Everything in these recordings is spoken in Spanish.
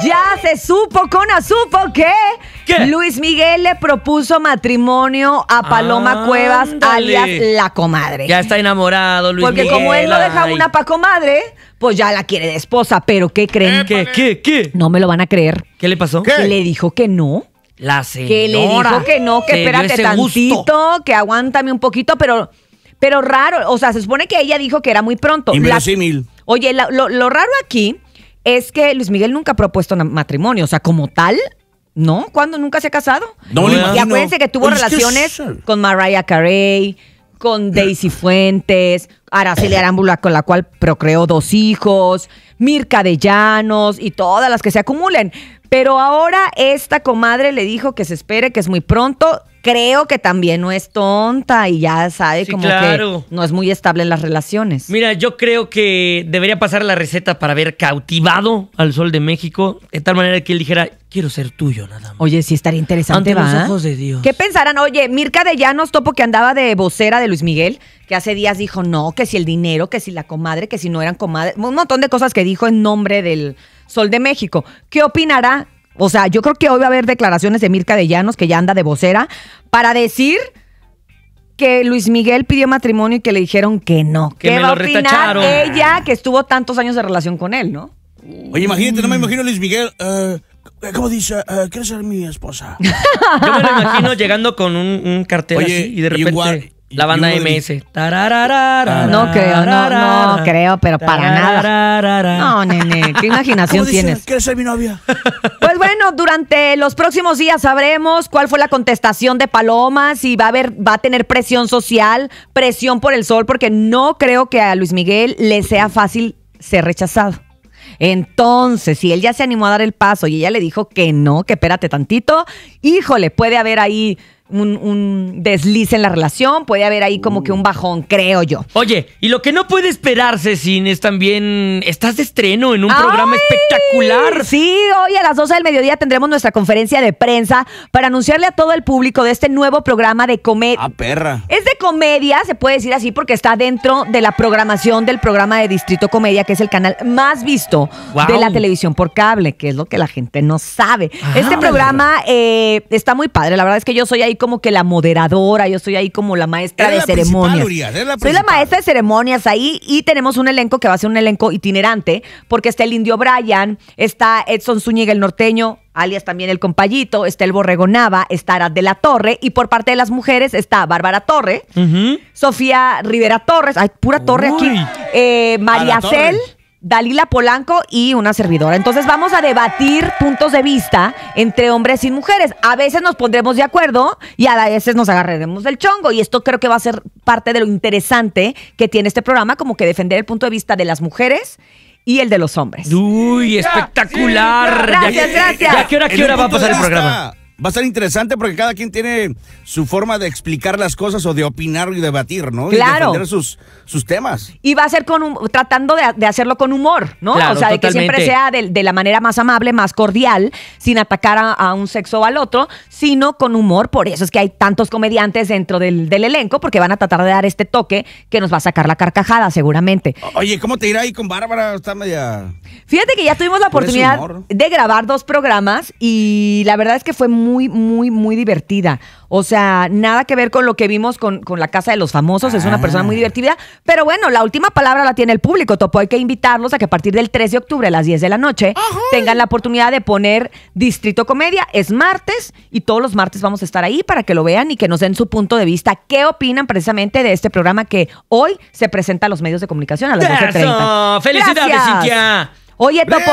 Ya se supo, Cona, supo que Luis Miguel le propuso matrimonio a Paloma ah, Cuevas, alias la comadre. Ya está enamorado Luis Porque como él no deja una pa' comadre, pues ya la quiere de esposa. Pero ¿qué creen? ¿Qué, qué, qué? No me lo van a creer. ¿Qué le pasó? ¿Qué? Le dijo que no. La señora. Que le dijo que no, que espérate tantito, que aguántame un poquito, pero, pero raro. O sea, se supone que ella dijo que era muy pronto. La- oye, lo raro aquí es que Luis Miguel nunca ha propuesto matrimonio, o sea, como tal, ¿no? ¿Cuándo nunca se ha casado? No, no. Y acuérdense que tuvo relaciones con Mariah Carey, con Daisy Fuentes, Araceli Arámbula, con la cual procreó dos hijos, Mirka de Llanos y todas las que se acumulen. Pero ahora esta comadre le dijo que se espere, que es muy pronto creo que también no es tonta y ya sabe como que no es muy estable en las relaciones. Mira, yo creo que debería pasar la receta para haber cautivado al sol de México de tal manera que él dijera, quiero ser tuyo nada más. Oye, sí estaría interesante, Ante los de Dios. ¿Qué pensarán? Oye, Mirka de Llanos, topo que andaba de vocera de Luis Miguel, que hace días dijo no, que si el dinero, que si la comadre, que si no eran comadre, un montón de cosas que dijo en nombre del Sol de México. ¿Qué opinará o sea, yo creo que hoy va a haber declaraciones de Mirka de Llanos, que ya anda de vocera, para decir que Luis Miguel pidió matrimonio y que le dijeron que no. Que, va lo ella que estuvo tantos años de relación con él, ¿no? Oye, imagínate, no me imagino Luis Miguel. Eh, ¿Cómo dice? Eh, ¿Quieres ser mi esposa? Yo me lo imagino llegando con un, cartel así y de repente. La banda MS. dice. no creo, no, no creo, pero para nada. No, nene, qué imaginación tienes. mi novia? Pues bueno, durante los próximos días sabremos cuál fue la contestación de Palomas y va a haber, va a tener presión social, presión por el sol, porque no creo que a Luis Miguel le sea fácil ser rechazado. Entonces, si él ya se animó a dar el paso y ella le dijo que no, que espérate tantito, híjole, puede haber ahí un, deslice desliz en la relación, puede haber ahí como que un uh. bajón, creo yo. Oye, y lo que no puede esperarse, Sin, es también, estás de estreno en un programa espectacular. Sí, hoy a las 12 del mediodía tendremos nuestra conferencia de prensa para anunciarle a todo el público de este nuevo programa de comedia. Ah, perra. Es de comedia, se puede decir así, porque está dentro de la programación del programa de Distrito Comedia, que es el canal más visto de la televisión por cable, que es lo que la gente no sabe. este ah. programa eh, está muy padre, la verdad es que yo soy ahí como que la moderadora, yo soy ahí como la maestra de ceremonias. soy la maestra de ceremonias ahí y tenemos un elenco que va a ser un elenco itinerante, porque está el Indio Bryan, está Edson Zúñiga el norteño, alias también el compayito, está el Borrego Nava, está Arad de la Torre, y por parte de las mujeres está Bárbara Torre, Sofía Rivera Torres, hay pura Torre aquí, eh, María Cel. Dalila Polanco y una servidora. Entonces vamos a debatir puntos de vista entre hombres y mujeres. A veces nos pondremos de acuerdo y a veces nos agarraremos del chongo. Y esto creo que va a ser parte de lo interesante que tiene este programa, como que defender el punto de vista de las mujeres y el de los hombres. Uy, espectacular. gracias, gracias. ¿A qué qué hora va a pasar el programa? va a ser interesante porque cada quien tiene su forma de explicar las cosas o de opinar y debatir, ¿no? Claro. Y defender sus, temas. Y va a ser con un, tratando de, hacerlo con humor, ¿no? o sea, de que siempre sea de, la manera más amable, más cordial, sin atacar a, un sexo o al otro, sino con humor. Por eso es que hay tantos comediantes dentro del, del elenco, porque van a tratar de dar este toque que nos va a sacar la carcajada, seguramente. Oye, ¿cómo te irá ahí con Bárbara? Está media. Fíjate que ya tuvimos la oportunidad de grabar dos programas y la verdad es que fue muy muy, muy, muy divertida. O sea, nada que ver con lo que vimos con, con La Casa de los Famosos. Es una persona muy ah. divertida. Pero bueno, la última palabra la tiene el público, Topo. Hay que invitarlos a que a partir del 3 de octubre a las 10 de la noche tengan la oportunidad de poner Distrito Comedia. Es martes y todos los martes vamos a estar ahí para que lo vean y que nos den su punto de vista. ¿Qué opinan precisamente de este programa que hoy se presenta a los medios de comunicación a las 12.30? ¡Felicidades, Cintia! Oye, Topo,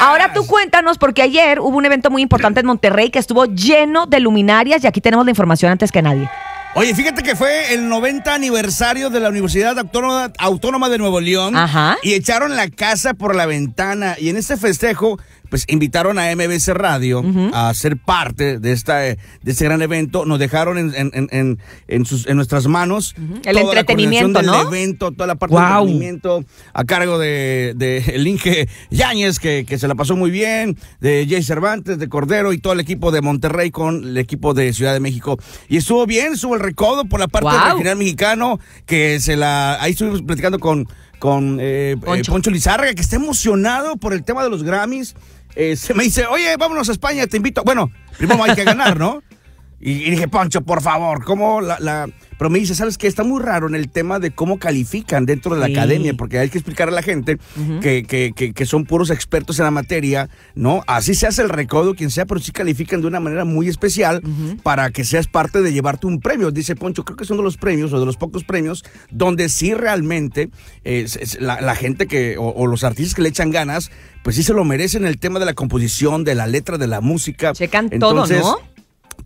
ahora tú cuéntanos, porque ayer hubo un evento muy importante en Monterrey que estuvo lleno de luminarias y aquí tenemos la información antes que nadie. Oye, fíjate que fue el 90 aniversario de la Universidad Autónoma, Autónoma de Nuevo León y echaron la casa por la ventana. Y en este festejo pues invitaron a MBC Radio a ser parte de, esta, eh, de este gran evento. Nos dejaron en, en, en, nuestras manos el entretenimiento, del evento, toda la parte del entretenimiento a cargo de, de el Inge Yáñez, que, se la pasó muy bien, de Jay Cervantes, de Cordero y todo el equipo de Monterrey con el equipo de Ciudad de México. Y estuvo bien, estuvo el recodo por la parte del general mexicano, que se la. Ahí estuvimos platicando con con eh, Poncho. Eh, que está emocionado por el tema de los Grammys. Eh, se me dice, oye, vámonos a España, te invito. Bueno, primero hay que ganar, ¿no? Y, dije, Pancho por favor, ¿cómo la pero me dice, ¿sabes qué? Está muy raro en el tema de cómo califican dentro de la academia, porque hay que explicar a la gente que, son puros expertos en la materia, ¿no? Así se hace el recodo, quien sea, pero sí califican de una manera muy especial para que seas parte de llevarte un premio. Dice Poncho, creo que son de los premios o de los pocos premios donde sí realmente eh, la, gente que, o, los artistas que le echan ganas, pues sí se lo merecen el tema de la composición, de la letra, de la música. Checan todo, ¿no?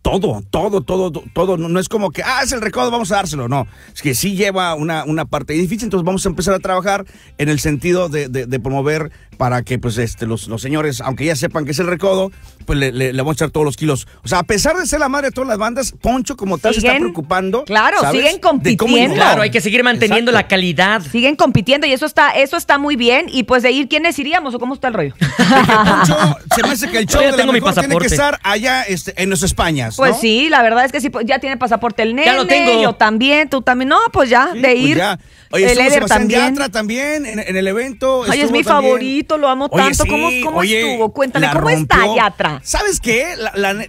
todo, todo, todo, todo. No, es como que, ah, es el recodo, vamos a dárselo. No, es que sí lleva una, una parte difícil. Entonces vamos a empezar a trabajar en el sentido de, de, de promover para que pues este, los, los señores, aunque ya sepan que es el recodo, pues le, le, vamos a echar todos los kilos. O sea, a pesar de ser la madre de todas las bandas, Poncho como tal se está preocupando. Claro, siguen compitiendo. Claro, hay que seguir manteniendo la calidad. Siguen compitiendo y eso está, eso está muy bien. Y pues de ir, ¿quiénes iríamos o cómo está el rollo? Poncho, se me hace que el show de tiene que estar allá este, en los Españas. Pues sí, la verdad es que sí, pues, ya tiene pasaporte el nene. lo tengo. Yo también, tú también. No, pues ya, de pues ir. el Eder también. también en, el evento. Ay, es mi favorito lo amo tanto. ¿Cómo, estuvo? cuéntale ¿cómo está está atrás ¿Sabes qué?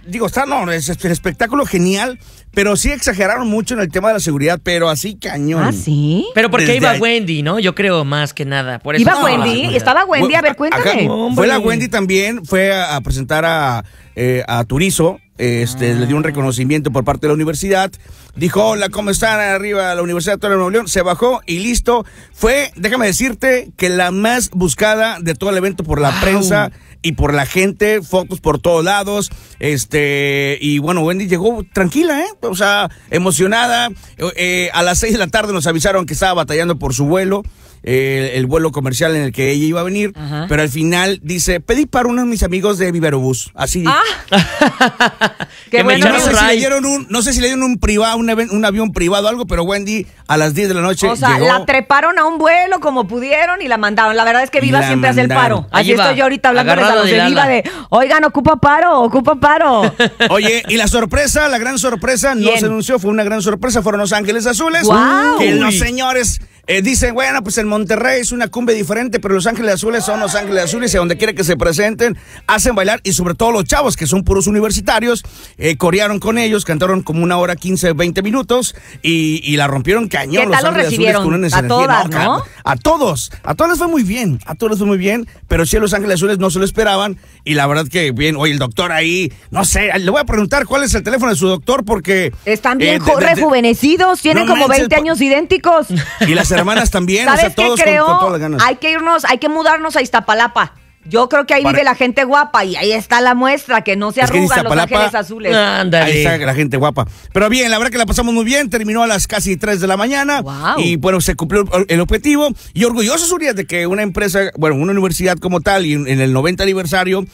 digo, está, no, es, el espectáculo genial, pero sí exageraron mucho en el tema de la seguridad, pero así cañón. ¿Ah, sí? Pero porque iba Wendy, ¿no? Yo creo más que nada. iba Wendy, estaba Wendy, a ver, cuéntame. fue la Wendy también, fue a, presentar a, eh, a Turizo este, le dio un ah. reconocimiento por parte de la universidad. Dijo, hola, ¿cómo están? Arriba la Universidad de Nuevo León. Se bajó y listo. Fue, déjame decirte, que la más buscada de todo el evento por la prensa y por la gente. Fotos por todos lados. Este, y bueno, Wendy llegó tranquila, ¿eh? O sea, emocionada. Eh, eh, a las seis de la tarde nos avisaron que estaba batallando por su vuelo. Eh, el vuelo comercial en el que ella iba a venir, pero al final dice, pedí para uno de mis amigos de Viverobús, así. Ah. bueno. no, sé si le dieron un, no sé si le dieron un privado, un, avión privado o algo, pero Wendy a las 10 de la noche O sea, la treparon a un vuelo como pudieron y la mandaron. La verdad es que Viva siempre hace el paro. Allí estoy yo ahorita hablando de de Viva de, oigan, ocupa paro, ocupa paro. Oye, y la sorpresa, la gran sorpresa, no se anunció, fue una gran sorpresa, fueron Los Ángeles Azules. Wow. Que los señores eh, dicen, bueno, pues en Monterrey es una cumbre diferente, pero Los Ángeles Azules son Los Ángeles Azules y a donde quiera que se presenten, hacen bailar y sobre todo los chavos que son puros universitarios, eh, corearon con ellos, cantaron como una hora, 15, 20 minutos y, la rompieron cañón. ¿Qué los tal Ángeles recibieron? a todas, no, A todos, a todos les fue muy bien, a todos les fue muy bien, pero sí a Los Ángeles Azules no se lo esperaban y la verdad que bien, oye, el doctor ahí, no sé, le voy a preguntar cuál es el teléfono de su doctor porque... Están eh, bien rejuvenecidos, tienen como 20 años idénticos. Y las hermanas también. o sea, todos con todas las ganas. Hay que irnos, hay que mudarnos a Iztapalapa. Yo creo que ahí vive la gente guapa y ahí está la muestra, que no se arruga los ángeles azules. Ahí está la gente guapa. Pero bien, la verdad que la pasamos muy bien, terminó a las casi 3 de la mañana y bueno, se cumplió el objetivo y orgullosos, Urias, de que una empresa, bueno, una universidad como tal y en, el 90 aniversario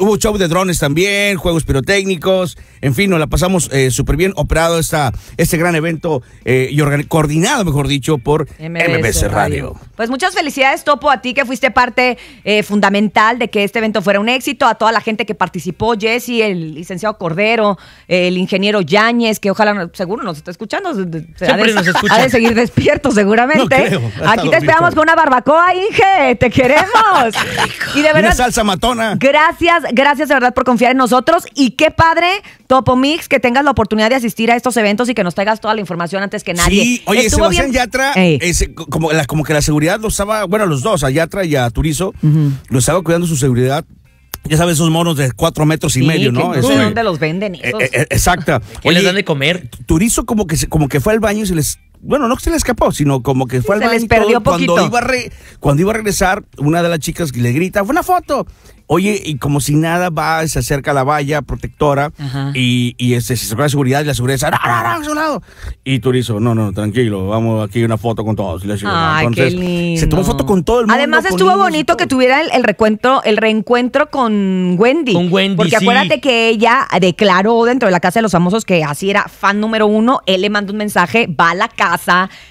hubo show de drones también, juegos pirotécnicos, en fin, nos la pasamos eh, súper bien operado esta, este gran evento eh, y coordinado, mejor dicho, por MBC Radio. Pues muchas felicidades, Topo, a ti que fuiste parte eh, fundamental de que este evento fuera un éxito, a toda la gente que participó, Jesse, el licenciado Cordero, el ingeniero Yañez que ojalá, seguro nos está escuchando, se ha, de, seguir despierto seguramente. Aquí te esperamos con una barbacoa, Inge, te queremos. y de verdad, una salsa matona. Gracias, gracias de verdad por confiar en nosotros y qué padre, Topo Mix, que tengas la oportunidad de asistir a estos eventos y que nos traigas toda la información antes que nadie. Sí, oye, Sebastián Yatra, como, que la seguridad lo estaba, bueno, los dos, a Yatra y a Turizo, los cuidando su seguridad. Ya sabes, esos monos de cuatro metros y medio, ¿no? Es este, ¿Dónde los venden eh, eh, Exacto. Hoy les dan de comer? Turizo como que, como que fue al baño y se les bueno, no que se le escapó, sino como que fue al baño. Les perdió poquito. Cuando iba, a regresar, una de las chicas le grita, fue una foto. Oye, y como si nada va, se acerca a la valla protectora y, y este, se saca la seguridad y la seguridad Y Turizo, no, no, tranquilo, vamos aquí una foto con todos. se tomó foto con todo el mundo. Además, estuvo bonito que tuviera el, el reencuentro con Wendy. Con Wendy, Porque acuérdate que ella declaró dentro de la Casa de los Famosos que así era fan número uno, él le manda un mensaje, va a la casa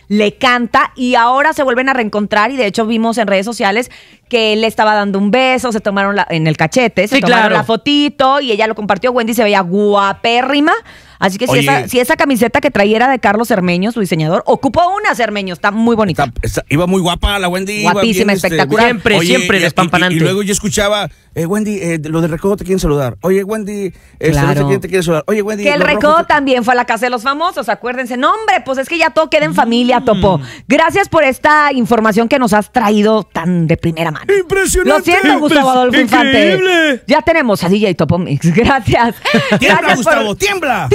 le canta y ahora se vuelven a reencontrar y de hecho vimos en redes sociales que él le estaba dando un beso, se tomaron la, en el cachete, se tomaron la fotito y ella lo compartió, Wendy se veía guapérrima. Así que si esa, camiseta que traía era de Carlos Cermeño, su diseñador, ocupó una Cermeño, está muy bonita. iba muy guapa la Wendy. Guapísima, este, espectacular. siempre, siempre despampanante. Y, luego yo escuchaba, eh, Wendy, eh, los del recodo te quieren saludar. Oye, Wendy, eh, este, claro. quién te quiere saludar. Oye, Wendy. Que el recodo también fue a la casa de los famosos, acuérdense. No, hombre, pues es que ya todo queda en familia, mm. Topo. Gracias por esta información que nos has traído tan de primera mano. Impresionante. Lo siento, Gustavo Adolfo Increíble. Ya tenemos a DJ Topo Mix. Gracias. Tiembla, Gustavo, Tiembla.